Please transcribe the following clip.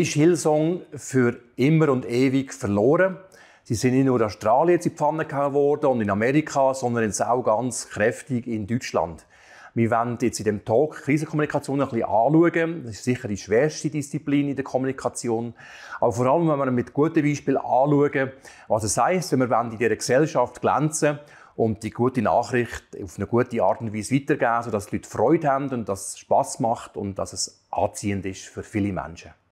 ist Hillsong für immer und ewig verloren. Sie sind nicht nur in Australien in die Pfanne gehauen worden und in Amerika, sondern jetzt auch ganz kräftig in Deutschland. Wir werden jetzt in dem Talk Krisenkommunikation ein bisschen anschauen. Das ist sicher die schwerste Disziplin in der Kommunikation. Aber vor allem, wenn wir mit gutem Beispiel anschauen, was es heisst, wenn wir in dieser Gesellschaft glänzen und die gute Nachricht auf eine gute Art und Weise weitergeben, sodass die Leute Freude haben und dass es Spass macht und dass es anziehend ist für viele Menschen.